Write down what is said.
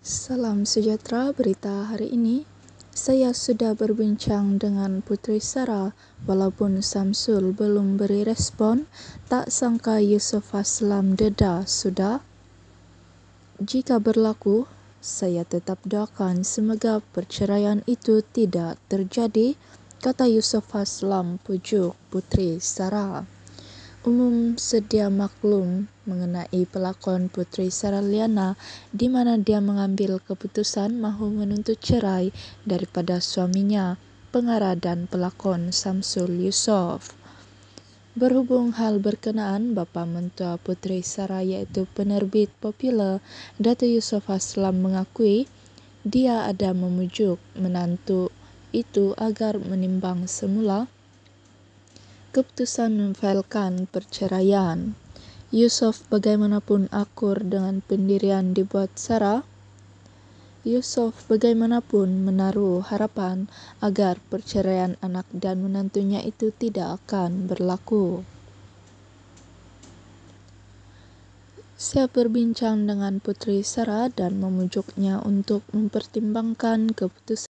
Salam sejahtera berita hari ini. Saya sudah berbincang dengan Putri Sarah, walaupun Samsul belum beri respon, tak sangka Yusuf Aslam Deda sudah jika berlaku, saya tetap doakan semoga perceraian itu tidak terjadi, kata Yusuf Haslam, Pujuk Putri Sarah. Umum sedia maklum mengenai pelakon Putri Sarah Liana di mana dia mengambil keputusan mahu menuntut cerai daripada suaminya, pengarah dan pelakon Samsul Yusof. Berhubung hal berkenaan, Bapak Mentua Putri Sarah yaitu penerbit populer Datu Yusof Haslam mengakui dia ada memujuk menantu itu agar menimbang semula keputusan memfailkan perceraian. Yusof bagaimanapun akur dengan pendirian dibuat Sarah Yusuf bagaimanapun menaruh harapan agar perceraian anak dan menantunya itu tidak akan berlaku. Saya berbincang dengan Putri Sarah dan memujuknya untuk mempertimbangkan keputusan